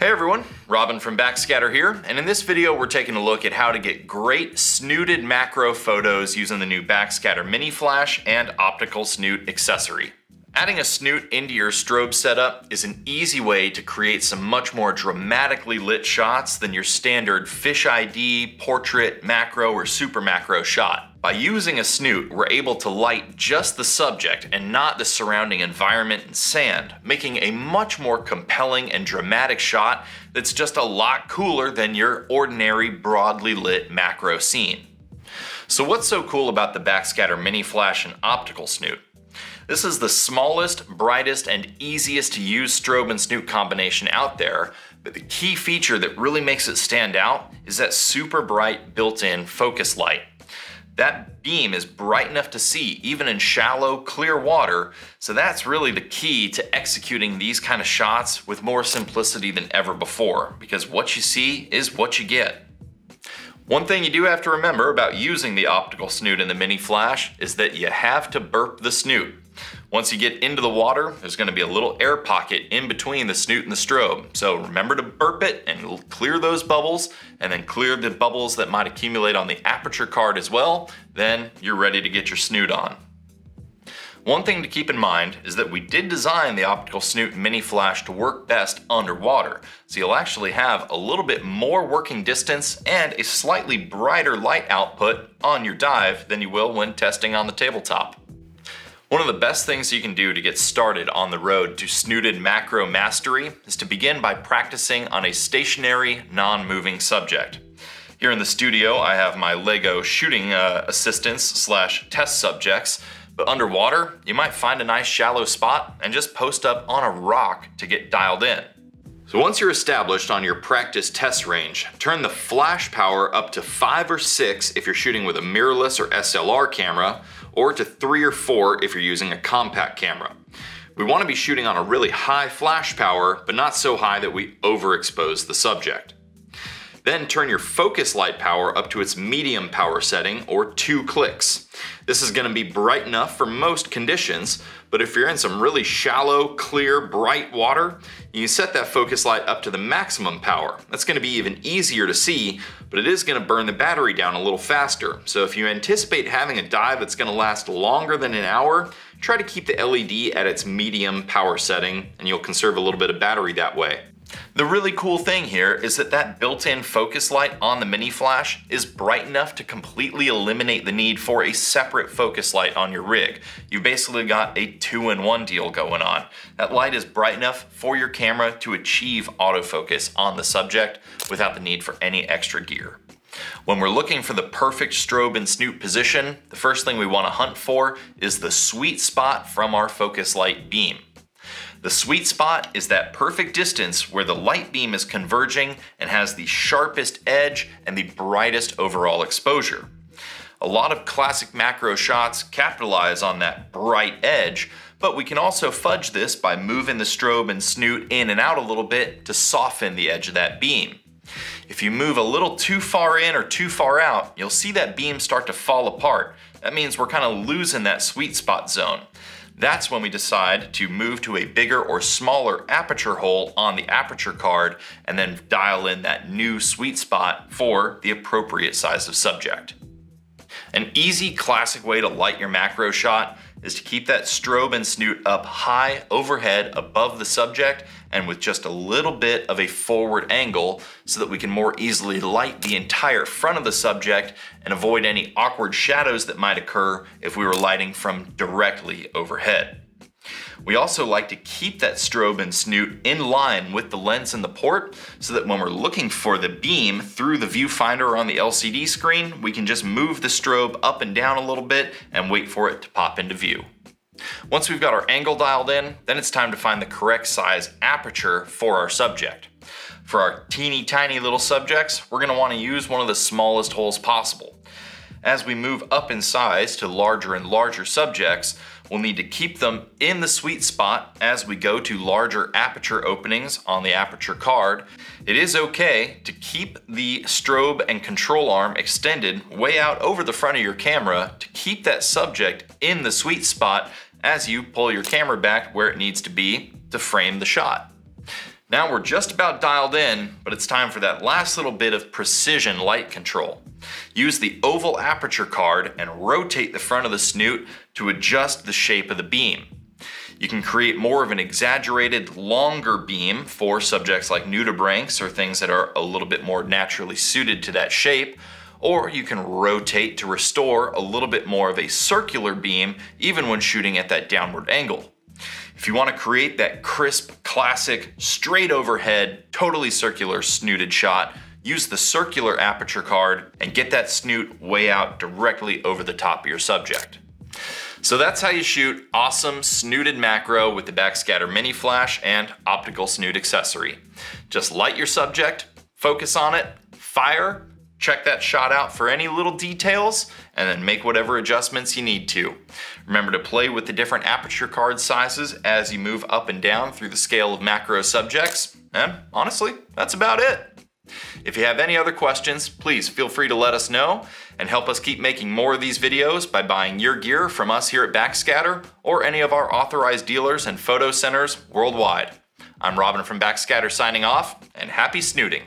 Hey everyone, Robin from Backscatter here, and in this video we're taking a look at how to get great snooted macro photos using the new Backscatter Mini Flash and Optical Snoot accessory. Adding a snoot into your strobe setup is an easy way to create some much more dramatically lit shots than your standard fish ID, portrait, macro, or super macro shot. By using a snoot, we're able to light just the subject and not the surrounding environment and sand, making a much more compelling and dramatic shot that's just a lot cooler than your ordinary broadly lit macro scene. So, what's so cool about the Backscatter Mini Flash and Optical Snoot? This is the smallest, brightest, and easiest to use strobe and snoot combination out there, but the key feature that really makes it stand out is that super bright built-in focus light. That beam is bright enough to see even in shallow, clear water, so that's really the key to executing these kind of shots with more simplicity than ever before, because what you see is what you get. One thing you do have to remember about using the optical snoot in the mini flash is that you have to burp the snoot. Once you get into the water, there's going to be a little air pocket in between the snoot and the strobe. So remember to burp it and clear those bubbles, and then clear the bubbles that might accumulate on the aperture card as well. Then you're ready to get your snoot on. One thing to keep in mind is that we did design the Optical Snoot Mini Flash to work best underwater, so you'll actually have a little bit more working distance and a slightly brighter light output on your dive than you will when testing on the tabletop. One of the best things you can do to get started on the road to snooted macro mastery is to begin by practicing on a stationary, non moving subject. Here in the studio, I have my LEGO shooting uh, assistants slash test subjects, but underwater, you might find a nice shallow spot and just post up on a rock to get dialed in. So once you're established on your practice test range, turn the flash power up to five or six if you're shooting with a mirrorless or SLR camera, or to three or four if you're using a compact camera. We want to be shooting on a really high flash power, but not so high that we overexpose the subject. Then turn your focus light power up to its medium power setting or two clicks. This is gonna be bright enough for most conditions, but if you're in some really shallow, clear, bright water, you set that focus light up to the maximum power. That's gonna be even easier to see, but it is gonna burn the battery down a little faster. So if you anticipate having a dive that's gonna last longer than an hour, try to keep the LED at its medium power setting and you'll conserve a little bit of battery that way. The really cool thing here is that that built-in focus light on the mini flash is bright enough to completely eliminate the need for a separate focus light on your rig. You basically got a two-in-one deal going on. That light is bright enough for your camera to achieve autofocus on the subject without the need for any extra gear. When we're looking for the perfect strobe and snoot position, the first thing we want to hunt for is the sweet spot from our focus light beam. The sweet spot is that perfect distance where the light beam is converging and has the sharpest edge and the brightest overall exposure. A lot of classic macro shots capitalize on that bright edge, but we can also fudge this by moving the strobe and snoot in and out a little bit to soften the edge of that beam. If you move a little too far in or too far out, you'll see that beam start to fall apart. That means we're kind of losing that sweet spot zone. That's when we decide to move to a bigger or smaller aperture hole on the aperture card and then dial in that new sweet spot for the appropriate size of subject. An easy classic way to light your macro shot is to keep that strobe and snoot up high overhead above the subject and with just a little bit of a forward angle so that we can more easily light the entire front of the subject and avoid any awkward shadows that might occur if we were lighting from directly overhead. We also like to keep that strobe and snoot in line with the lens and the port so that when we're looking for the beam through the viewfinder on the LCD screen, we can just move the strobe up and down a little bit and wait for it to pop into view. Once we've got our angle dialed in, then it's time to find the correct size aperture for our subject. For our teeny tiny little subjects, we're gonna wanna use one of the smallest holes possible. As we move up in size to larger and larger subjects, we'll need to keep them in the sweet spot as we go to larger aperture openings on the aperture card. It is okay to keep the strobe and control arm extended way out over the front of your camera to keep that subject in the sweet spot as you pull your camera back where it needs to be to frame the shot. Now we're just about dialed in, but it's time for that last little bit of precision light control. Use the oval aperture card and rotate the front of the snoot to adjust the shape of the beam. You can create more of an exaggerated, longer beam for subjects like nudibranchs or things that are a little bit more naturally suited to that shape, or you can rotate to restore a little bit more of a circular beam even when shooting at that downward angle. If you want to create that crisp, classic, straight overhead, totally circular snooted shot, use the circular aperture card and get that snoot way out directly over the top of your subject. So that's how you shoot awesome snooted macro with the Backscatter Mini Flash and optical snoot accessory. Just light your subject, focus on it, fire, Check that shot out for any little details and then make whatever adjustments you need to. Remember to play with the different aperture card sizes as you move up and down through the scale of macro subjects. And honestly, that's about it. If you have any other questions, please feel free to let us know and help us keep making more of these videos by buying your gear from us here at Backscatter or any of our authorized dealers and photo centers worldwide. I'm Robin from Backscatter signing off, and happy snooting!